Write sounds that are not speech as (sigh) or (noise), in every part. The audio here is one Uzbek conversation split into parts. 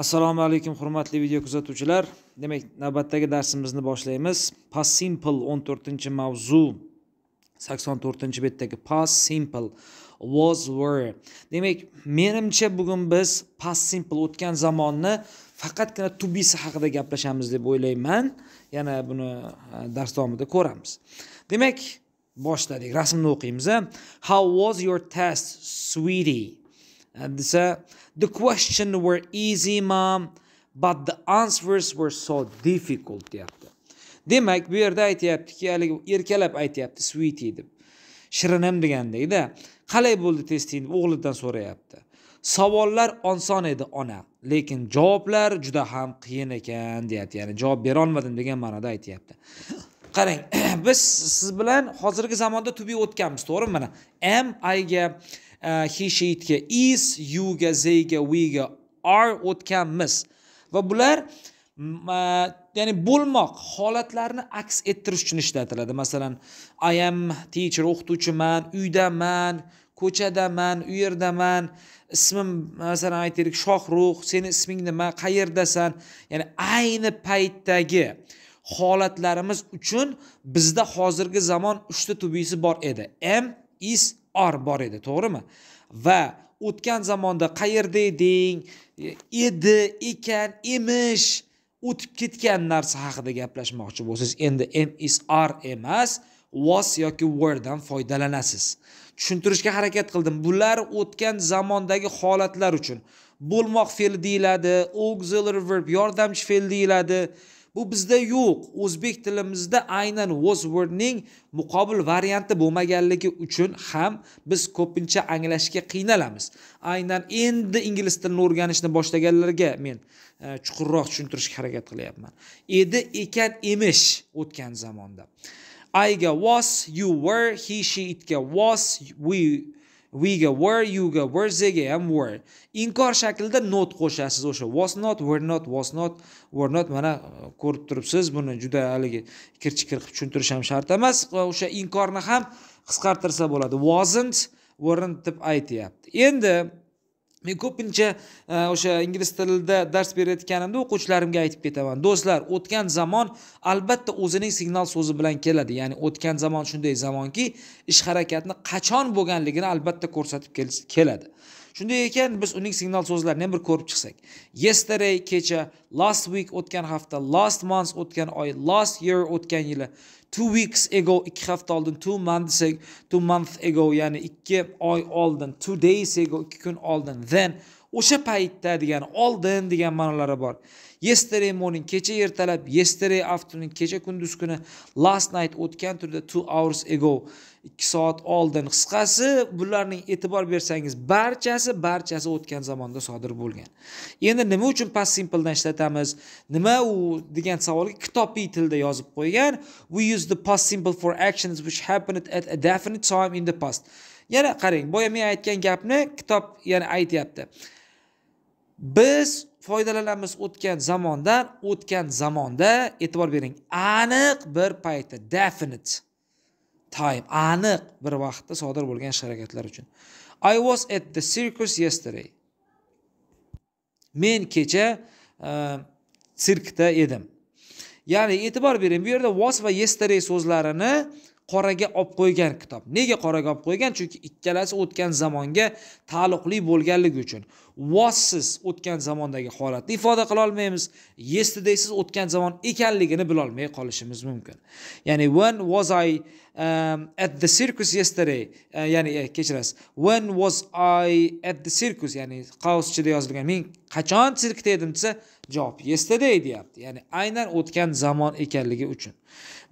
assalomu alaykum hurmatli video kuzatuvchilar demak navbatdagi darsimizni boshlaymiz past simple 14 to'rtinchi mavzu 84 to'rtinchi betdagi past simple was were demak menimcha bugun biz past simple o'tgan zamonni faqatgina to besi haqida gaplashamiz deb o'ylayman yana buni e, dars davomida ko'ramiz demak boshladik rasmni o'qiymiz how was your test sweetie And this, the questions were easy, mom, but the answers were so difficult deyapti. Demak, bu yerda aytayaptiki, haligi erkalab aytayapti, sweetie deb. Shirinim degandekda. Qalay bo'ldi testing o'g'lidan so'rayapti. Savollar oson edi ona, lekin javoblar juda ham qiyin ekan deyapti. Ya'ni javob bera olmadim degan ma'noda aytayapti. Qarang, (clears throat) biz siz bilan hozirgi zamonda tubi o'tganmiz, to'g'rimi mana? M I ga Э, he sheitga is yuga zeyga wega are o'tganmiz va bular e, ya'ni bo'lmoq holatlarni aks ettirish uchun ishlatiladi masalan i am teacher o'qituvchiman uydaman ko'chadaman u yerdaman ismim masalan aytaylik shohruh seni isming nima qayerdasan ya'ni ayni paytdagi holatlarimiz uchun bizda hozirgi zamon uchta tubisi bor edi am is or bor edi to'g'rimi va o'tgan zamonda qayerda eding edi ekan emish o'tib ketgan narsa haqida gaplashmoqchi bo'lsangiz endi msr emas was yoki worddan foydalanasiz tushuntirishga harakat qildim bular o'tgan zamondagi holatlar uchun bo'lmoq fe'li deyiladi auxiliary verb yordamchi fe'l deyiladi bu bizda yo'q o'zbek tilimizda aynan wordning muqobil varianti bo'lmaganligi uchun ham biz ko'pincha anglashga qiynalamiz aynan endi ingliz tilini o'rganishni boshlaganlarga men e, chuqurroq tushuntirishga harakat qilyapman edi ekan emish o'tgan zamonda iga was you were he she itga was we wega were were werezaga ham were inkor shaklida not qo'shasiz o'sha was not were not was not were not mana e, ko'rib turibsiz buni juda haligi kirchi kirqib qilib tushuntirish ham shart emas e, o'sha inkorni ham qisqartirsa bo'ladi wasn't weren't deb aytyapti endi men ko'pincha e, o'sha ingliz tilida dars berayotganimda o'quvchilarimga aytib ketaman do'stlar o'tgan zamon albatta o'zining signal so'zi bilan keladi ya'ni o'tgan zamon shunday zamonki ish harakatni qachon bo'lganligini albatta ko'rsatib keladi shunday ekan biz uning signal so'zlarini ham bir ko'rib chiqsak yesterday kecha last week o'tgan hafta last month o'tgan oy last year o'tgan yili two weeks ago ikki hafta oldin two months two month ago ya'ni ikki oy oldin two days ago ikki kun oldin then o'sha paytda degani oldin degan ma'nolari bor yesterday morning kecha ertalab yesterday afternoon kecha kunduz kuni last night o'tgan turda two hours ago ikki soat oldin qisqasi bularning e'tibor bersangiz barchasi barchasi o'tgan zamonda sodir bo'lgan endi nima uchun past simpledan ishlatamiz nima u degan savolga kitobiy tilda yozib qo'ygan we use the past simple for actions which happened at a definite time in the past yana qarang boya men aytgan gapni kitob yana aytyapti biz foydalanamiz o'tgan zamondan o'tgan zamonda e'tibor bering aniq bir paytda definite time aniq bir vaqtda sodir bo'lgan ish harakatlar uchun i was at the circus yesterday men kecha e, sirkda edim ya'ni e'tibor bering bu yerda was va yesterday so'zlarini qoraga olib qo'ygan kitob nega qoraga olib qo'ygan chunki ikkalasi o'tgan zamonga taalluqli bo'lganligi uchun vossiz o'tgan zamondagi holatni ifoda qilolmaymiz yestidaysiz o'tgan zamon ekanligini bilolmay qolishimiz mumkin ya'ni when was i um, at the circus yesterday uh, ya'ni eh, kechirasiz when was i at the circus ya'ni ichida yozilgan men qachon sirkda edim desa javob yesterday deyapti ya'ni aynan o'tgan zamon ekanligi uchun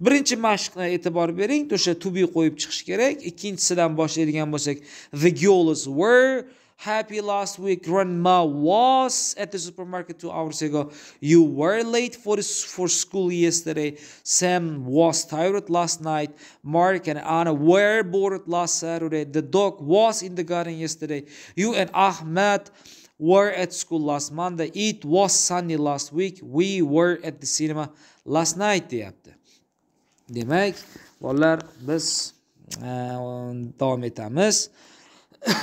birinchi mashqni e'tibor bering o'sha to be qo'yib chiqish kerak ikkinchisidan boshlaydigan bo'lsak the girls were happy last week grandma was at the supermarket two hours ago you were late for, for school yesterday sam was tired last night mark and anna were bored last saturday the dog was in the garden yesterday you and ahmed were at school last Monday. It was sunny last week. We were at the cinema last night deyapti. Demak, bolalar biz e, davom etamiz. (coughs)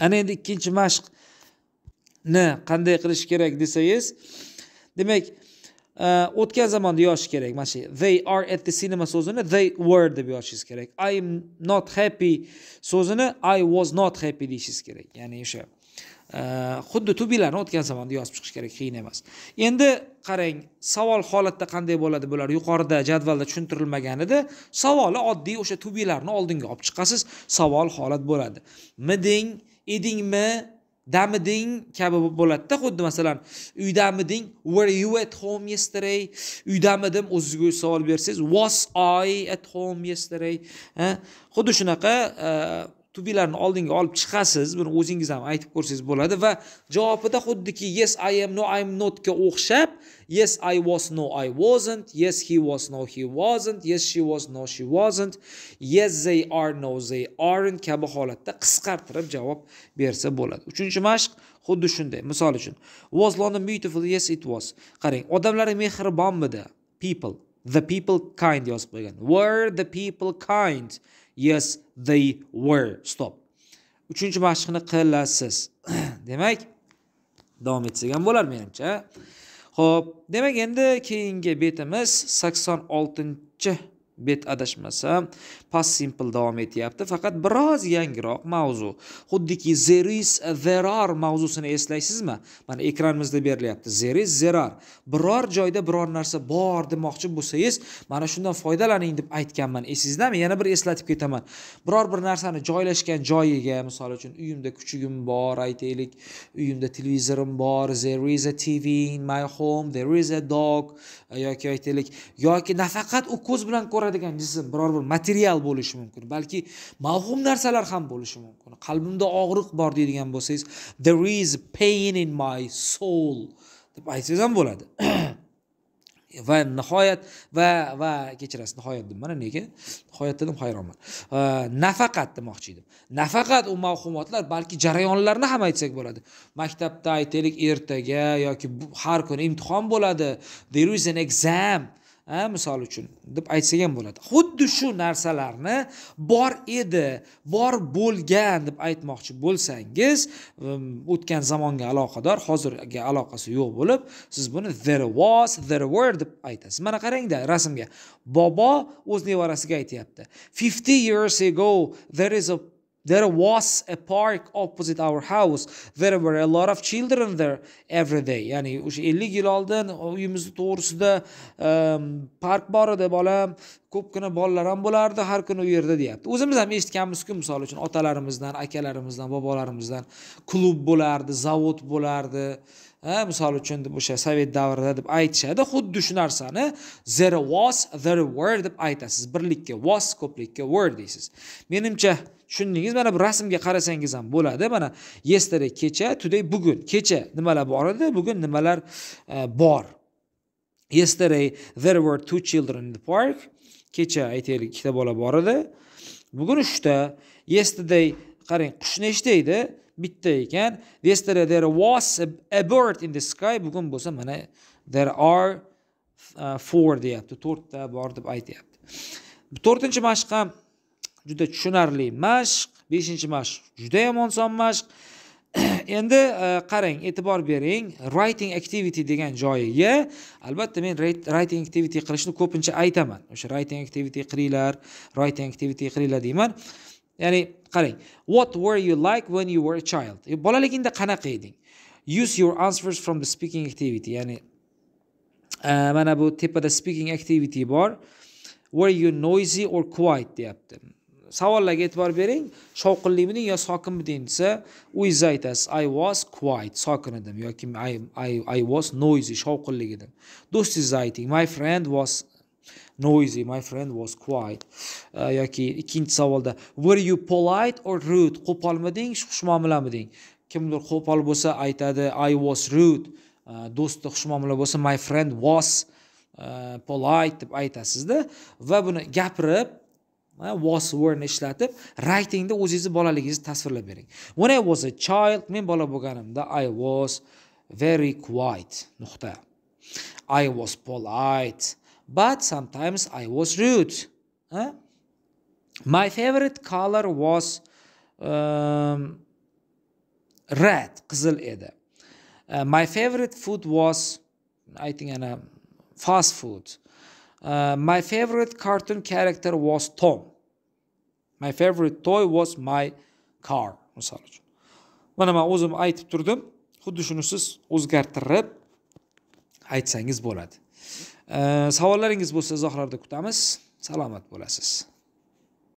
Ana endi ikkinchi mashqni qanday qilish kerak desangiz, demak, Э, o'tgan zamonda yozish kerak mana shu they are at the cinema so'zini they were deb yozishingiz kerak i am not happy so'zini i was not happy deyishingiz kerak ya'ni o'sha e, xuddi tubilarni o'tgan zamonda yozib chiqish kerak qiyin emas endi qarang savol holatda qanday bo'ladi bular yuqorida jadvalda tushuntirilmagan edi savoli oddiy o'sha tubilarni oldinga olib chiqasiz savol holat bo'ladi miding edingmi damiding kabi bo'ladida xuddi masalan uydamiding were you at home yesterday uydamidim o'zingizga savol bersangiz was i at home yesterday xuddi shunaqa e, tubilarni oldinga olib chiqasiz buni o'zingiz ham aytib ko'rsangiz bo'ladi va javobida xuddiki yes i am no i am notga o'xshab yes i was no i wasn't yes he was no he wasn't yes she was no she wasn't yes they are no they aren't kabi holatda qisqartirib javob bersa bo'ladi uchinchi mashq xuddi shunday misol uchun was london beautiful yes it was qarang odamlar mehribonmidi people the people kind yozib qo'ygan were the people kind yes they were stop uchinchi mashqni qilasiz (clears throat) demak davom etsak bo'lar menimcha ho'p demak endi keyingi betimiz sakson oltinchi bet adashmasam past simple davom etyapti faqat biroz yangiroq mavzu xuddiki there is there are mavzusini eslaysizmi mana ekranimizda berilyapti there is there are biror joyda biror narsa bor demoqchi bo'lsangiz mana shundan foydalaning deb aytganman esingizdami yana bir eslatib ketaman biror bir narsani joylashgan joyiga misol uchun uyimda kuchugim bor aytaylik uyimda televizorim bor there is a tv in my home there is a dog yoki aytaylik yoki nafaqat u ko'z bilan ko'ra boradigan jism biror bir material bo'lishi mumkin balki mavhum narsalar ham bo'lishi mumkin qalbimda og'riq bor deydigan bo'lsangiz there is pain in my soul deb aytsangiz ham bo'ladi (clears throat) va nihoyat va va kechirasiz nihoyat dedim mana nega nihoyat dedim hayronman nafaqat demoqchi edim nafaqat u mavhumotlar balki jarayonlarni ham aytsak bo'ladi maktabda aytaylik ertaga yoki har kuni imtihon bo'ladi there is an exam misol uchun deb aytsak ham bo'ladi xuddi shu narsalarni bor edi bor bo'lgan deb aytmoqchi bo'lsangiz um, o'tgan zamonga aloqador hozirga aloqasi yo'q bo'lib siz buni there was there were deb aytasiz mana qarangda rasmga bobo o'z nevarasiga aytyapti fifty years ago there is a There was a park opposite our house. There were a lot of children there every day. Ya'ni o'sha 50 yil oldin uyimizni to'g'risida um, park bor edi bolam. Ko'pgina bolalar ham bo'lardi har kuni u yerda deyapti. O'zimiz ham eshitganmiz-ku, misol uchun otalarimizdan, akalarimizdan, bobolarimizdan klub bo'lardi, zavod bo'lardi. misol uchun deb o'sha sovet davrida deb aytishadi xuddi shu narsani there was there were deb aytasiz birlikka was ko'plikka were deysiz menimcha tushundingiz mana bu rasmga qarasangiz ham bo'ladi mana yesterday kecha today bugun kecha nimalar bor edi bugun nimalar e, bor yesterday there were two children in the park kecha aytaylik ikkita bola bor edi bugun uchta yesterday qarang qush nechta edi bitta ekan yesterday there was a bird in the sky bugun bo'lsa mana there are uh, four deyapti to'rtta bor deb aytyapti to'rtinchi mashq ham juda tushunarli mashq beshinchi mashq juda yam oson mashq (clears throat) endi uh, qarang e'tibor bering writing activity degan joyiga albatta men writing activity qilishni ko'pincha aytaman o'sha writing activity qilinglar writing activity qilinglar deyman ya'ni qarang what were you like when you were a child e, bolaligingda qanaqa eding use your answers from the speaking activity ya'ni e, mana bu tepada speaking activity bor were you noisy or quiet deyapti savollarga e'tibor bering shovqinlimiding yo sokinmiding desa o'zingiz aytasiz i was quiet sokin edim yoki I, I, was noisy shovqinlik edim do'stingizni ayting my friend was noisy my friend was quiet uh, yoki ikkinchi savolda were you polite or rude qo'polmiding xushmuomalamiding kimdir qo'pol bo'lsa aytadi i was rude uh, do'sti xushmuomala bo'lsa my friend was uh, polite deb aytasizda va buni gapirib was were ni ishlatib raytingda o'zingizni bolaligingizni tasvirlab bering when i was a child men bola bo'lganimda i was very quiet nuqta i was polite but sometimes I was rude. Huh? My favorite color was um, red, qizil edi. Uh, my favorite food was, I think, uh, fast food. Uh, my favorite cartoon character was Tom. My favorite toy was my car. Misol uchun. Mana man o'zim aytib turdim. Xuddi shuni siz o'zgartirib aytsangiz bo'ladi. savollaringiz bo'lsa izohlarda kutamiz salomat bo'lasiz